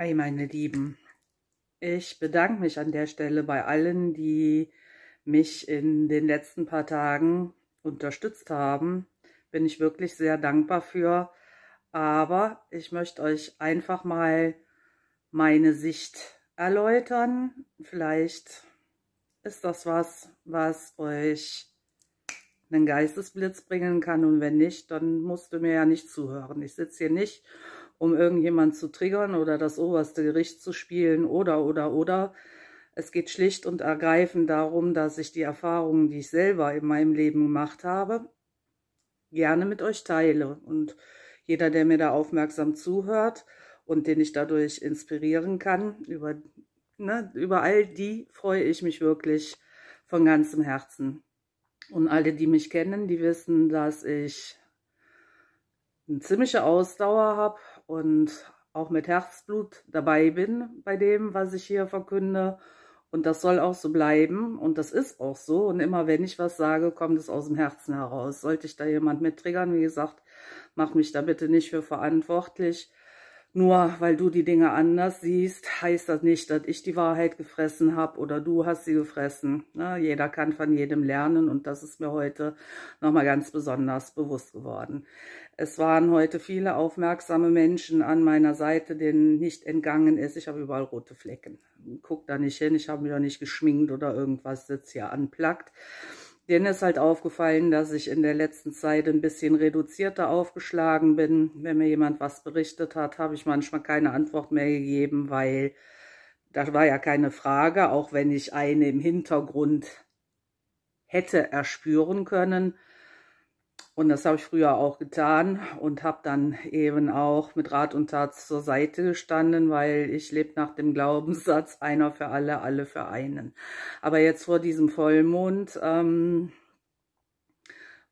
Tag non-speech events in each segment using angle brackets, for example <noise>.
Hi meine Lieben, ich bedanke mich an der Stelle bei allen, die mich in den letzten paar Tagen unterstützt haben. Bin ich wirklich sehr dankbar für. Aber ich möchte euch einfach mal meine Sicht erläutern. Vielleicht ist das was, was euch einen Geistesblitz bringen kann. Und wenn nicht, dann musst du mir ja nicht zuhören. Ich sitze hier nicht um irgendjemand zu triggern oder das oberste Gericht zu spielen oder, oder, oder. Es geht schlicht und ergreifend darum, dass ich die Erfahrungen, die ich selber in meinem Leben gemacht habe, gerne mit euch teile. Und jeder, der mir da aufmerksam zuhört und den ich dadurch inspirieren kann, über, ne, über all die freue ich mich wirklich von ganzem Herzen. Und alle, die mich kennen, die wissen, dass ich eine ziemliche Ausdauer habe und auch mit Herzblut dabei bin bei dem, was ich hier verkünde. Und das soll auch so bleiben und das ist auch so. Und immer wenn ich was sage, kommt es aus dem Herzen heraus. Sollte ich da jemand mittriggern, wie gesagt, mach mich da bitte nicht für verantwortlich. Nur weil du die Dinge anders siehst, heißt das nicht, dass ich die Wahrheit gefressen habe oder du hast sie gefressen. Na, ne, jeder kann von jedem lernen und das ist mir heute nochmal ganz besonders bewusst geworden. Es waren heute viele aufmerksame Menschen an meiner Seite, denen nicht entgangen ist. Ich habe überall rote Flecken. Guck da nicht hin, ich habe mich da nicht geschminkt oder irgendwas, sitzt hier anplackt. Denen ist halt aufgefallen, dass ich in der letzten Zeit ein bisschen reduzierter aufgeschlagen bin. Wenn mir jemand was berichtet hat, habe ich manchmal keine Antwort mehr gegeben, weil das war ja keine Frage, auch wenn ich eine im Hintergrund hätte erspüren können. Und das habe ich früher auch getan und habe dann eben auch mit Rat und Tat zur Seite gestanden, weil ich lebe nach dem Glaubenssatz, <laughs> einer für alle, alle für einen. Aber jetzt vor diesem Vollmond ähm,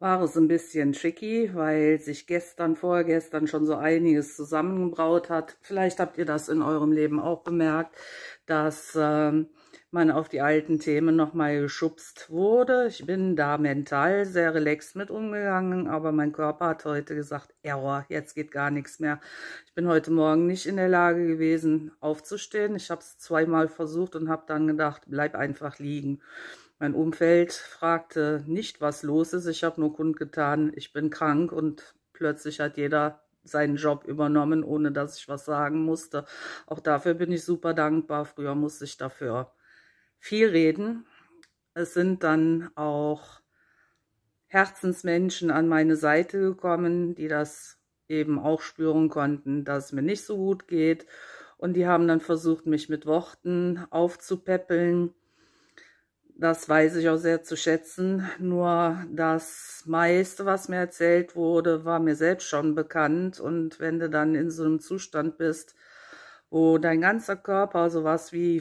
war es ein bisschen tricky, weil sich gestern, vorgestern schon so einiges zusammengebraut hat. Vielleicht habt ihr das in eurem Leben auch bemerkt, dass... Ähm, man auf die alten Themen nochmal geschubst wurde. Ich bin da mental sehr relaxed mit umgegangen, aber mein Körper hat heute gesagt, Error, jetzt geht gar nichts mehr. Ich bin heute Morgen nicht in der Lage gewesen, aufzustehen. Ich habe es zweimal versucht und habe dann gedacht, bleib einfach liegen. Mein Umfeld fragte nicht, was los ist. Ich habe nur kundgetan, ich bin krank und plötzlich hat jeder seinen Job übernommen, ohne dass ich was sagen musste. Auch dafür bin ich super dankbar. Früher musste ich dafür viel reden. Es sind dann auch Herzensmenschen an meine Seite gekommen, die das eben auch spüren konnten, dass es mir nicht so gut geht. Und die haben dann versucht, mich mit Worten aufzupäppeln. Das weiß ich auch sehr zu schätzen. Nur das meiste, was mir erzählt wurde, war mir selbst schon bekannt. Und wenn du dann in so einem Zustand bist, wo dein ganzer Körper sowas wie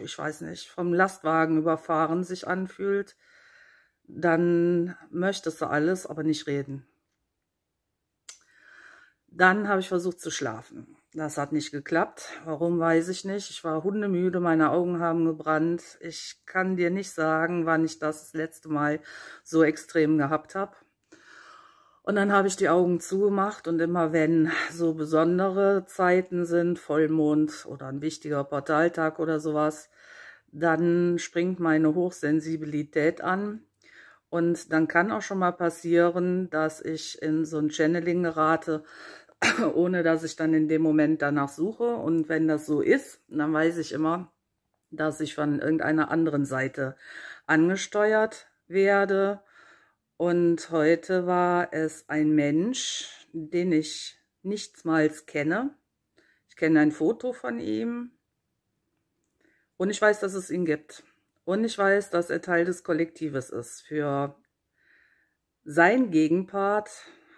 ich weiß nicht, vom Lastwagen überfahren sich anfühlt, dann möchtest du alles, aber nicht reden. Dann habe ich versucht zu schlafen. Das hat nicht geklappt. Warum weiß ich nicht. Ich war hundemüde, meine Augen haben gebrannt. Ich kann dir nicht sagen, wann ich das, das letzte Mal so extrem gehabt habe. Und dann habe ich die Augen zugemacht und immer wenn so besondere Zeiten sind, Vollmond oder ein wichtiger Portaltag oder sowas, dann springt meine Hochsensibilität an. Und dann kann auch schon mal passieren, dass ich in so ein Channeling gerate, <clears throat> ohne dass ich dann in dem Moment danach suche. Und wenn das so ist, dann weiß ich immer, dass ich von irgendeiner anderen Seite angesteuert werde und heute war es ein Mensch, den ich nichtsmals kenne. Ich kenne ein Foto von ihm. Und ich weiß, dass es ihn gibt. Und ich weiß, dass er Teil des Kollektives ist. Für sein Gegenpart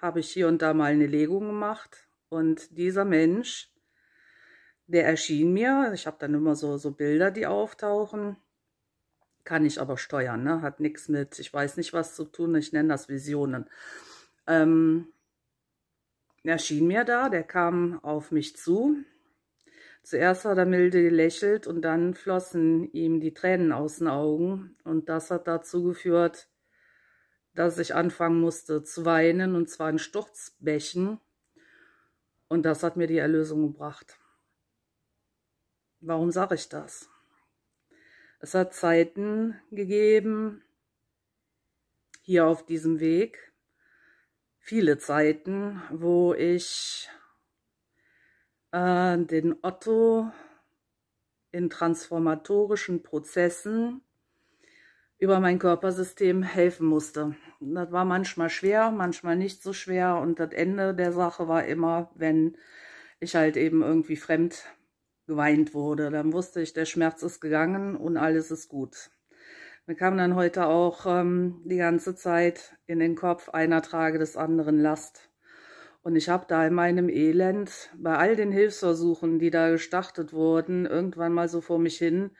habe ich hier und da mal eine Legung gemacht. Und dieser Mensch, der erschien mir, ich habe dann immer so, so Bilder, die auftauchen, kann ich aber steuern, ne? hat nichts mit, ich weiß nicht was zu tun, ich nenne das Visionen. Ähm, er schien mir da, der kam auf mich zu. Zuerst hat er milde gelächelt und dann flossen ihm die Tränen aus den Augen und das hat dazu geführt, dass ich anfangen musste zu weinen und zwar in Sturzbächen und das hat mir die Erlösung gebracht. Warum sage ich das? Es hat Zeiten gegeben, hier auf diesem Weg, viele Zeiten, wo ich äh, den Otto in transformatorischen Prozessen über mein Körpersystem helfen musste. Das war manchmal schwer, manchmal nicht so schwer und das Ende der Sache war immer, wenn ich halt eben irgendwie fremd geweint wurde. Dann wusste ich, der Schmerz ist gegangen und alles ist gut. Mir kam dann heute auch ähm, die ganze Zeit in den Kopf, einer trage des anderen Last. Und ich habe da in meinem Elend, bei all den Hilfsversuchen, die da gestartet wurden, irgendwann mal so vor mich hin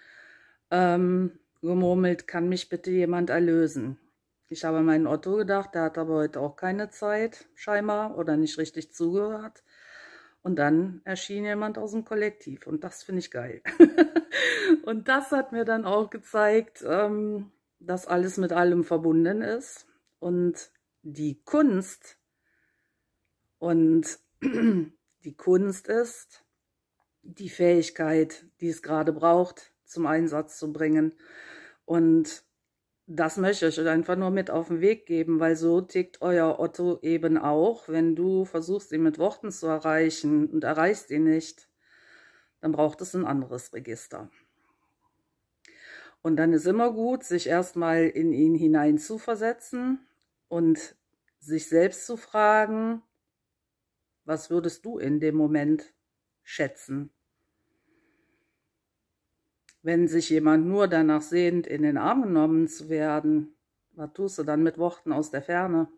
ähm, gemurmelt, kann mich bitte jemand erlösen. Ich habe an meinen Otto gedacht, der hat aber heute auch keine Zeit, scheinbar, oder nicht richtig zugehört. Und dann erschien jemand aus dem Kollektiv und das finde ich geil. <laughs> und das hat mir dann auch gezeigt, ähm, dass alles mit allem verbunden ist und die Kunst und <clears throat> die Kunst ist die Fähigkeit, die es gerade braucht, zum Einsatz zu bringen und das möchte ich einfach nur mit auf den Weg geben, weil so tickt euer Otto eben auch. Wenn du versuchst, ihn mit Worten zu erreichen und erreichst ihn nicht, dann braucht es ein anderes Register. Und dann ist immer gut, sich erstmal in ihn hineinzuversetzen und sich selbst zu fragen, was würdest du in dem Moment schätzen? Wenn sich jemand nur danach sehnt, in den Arm genommen zu werden, was tust du dann mit Worten aus der Ferne?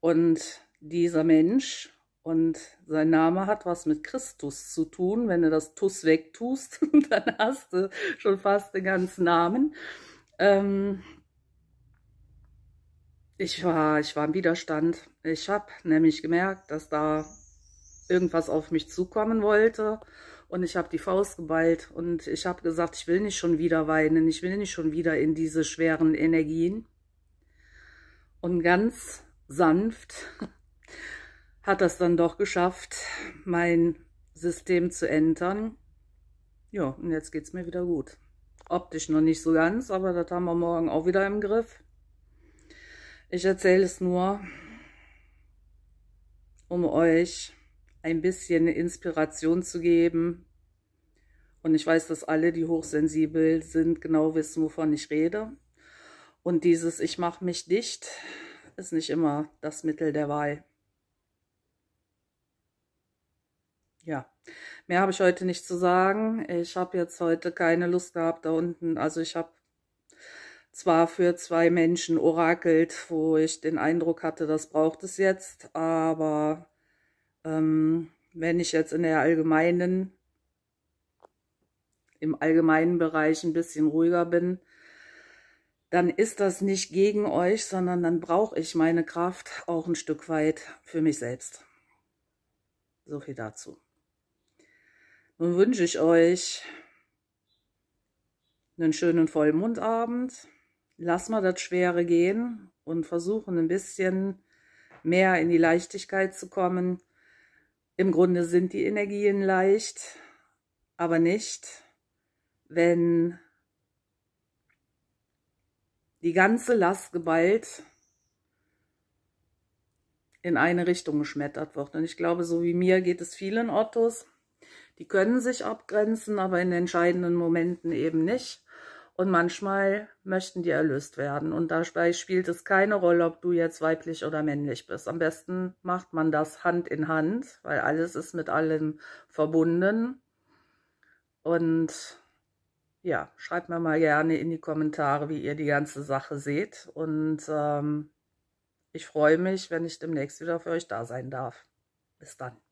Und dieser Mensch und sein Name hat was mit Christus zu tun. Wenn du das Tuss wegtust, <laughs> dann hast du schon fast den ganzen Namen. Ähm ich war, ich war im Widerstand. Ich habe nämlich gemerkt, dass da irgendwas auf mich zukommen wollte. Und ich habe die Faust geballt und ich habe gesagt, ich will nicht schon wieder weinen, ich will nicht schon wieder in diese schweren Energien. Und ganz sanft <laughs> hat das dann doch geschafft, mein System zu entern. Ja, und jetzt geht es mir wieder gut. Optisch noch nicht so ganz, aber das haben wir morgen auch wieder im Griff. Ich erzähle es nur, um euch ein bisschen Inspiration zu geben. Und ich weiß, dass alle, die hochsensibel sind, genau wissen, wovon ich rede. Und dieses Ich mache mich dicht ist nicht immer das Mittel der Wahl. Ja, mehr habe ich heute nicht zu sagen. Ich habe jetzt heute keine Lust gehabt da unten. Also ich habe zwar für zwei Menschen orakelt, wo ich den Eindruck hatte, das braucht es jetzt, aber ähm, wenn ich jetzt in der allgemeinen, im allgemeinen Bereich ein bisschen ruhiger bin, dann ist das nicht gegen euch, sondern dann brauche ich meine Kraft auch ein Stück weit für mich selbst. So viel dazu. Nun wünsche ich euch einen schönen Vollmondabend. Lass mal das Schwere gehen und versuchen ein bisschen mehr in die Leichtigkeit zu kommen. Im Grunde sind die Energien leicht, aber nicht, wenn die ganze Last geballt in eine Richtung geschmettert wird. Und ich glaube, so wie mir geht es vielen Ottos. Die können sich abgrenzen, aber in entscheidenden Momenten eben nicht und manchmal möchten die erlöst werden. Und dabei spielt es keine Rolle, ob du jetzt weiblich oder männlich bist. Am besten macht man das Hand in Hand, weil alles ist mit allem verbunden. Und ja, schreibt mir mal gerne in die Kommentare, wie ihr die ganze Sache seht. Und ähm, ich freue mich, wenn ich demnächst wieder für euch da sein darf. Bis dann.